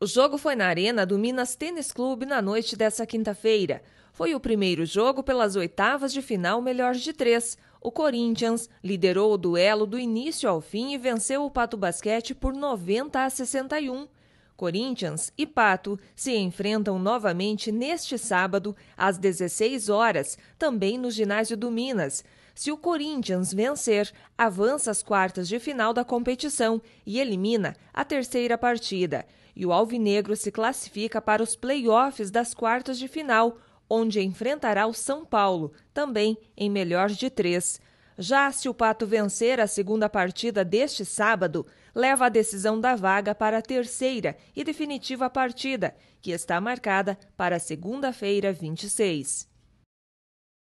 O jogo foi na arena do Minas Tênis Clube na noite dessa quinta-feira. Foi o primeiro jogo pelas oitavas de final melhor de três. O Corinthians liderou o duelo do início ao fim e venceu o Pato Basquete por 90 a 61. Corinthians e Pato se enfrentam novamente neste sábado, às 16 horas, também no ginásio do Minas. Se o Corinthians vencer, avança às quartas de final da competição e elimina a terceira partida. E o Alvinegro se classifica para os playoffs das quartas de final, onde enfrentará o São Paulo, também em melhor de três. Já se o Pato vencer a segunda partida deste sábado, leva a decisão da vaga para a terceira e definitiva partida, que está marcada para segunda-feira, 26.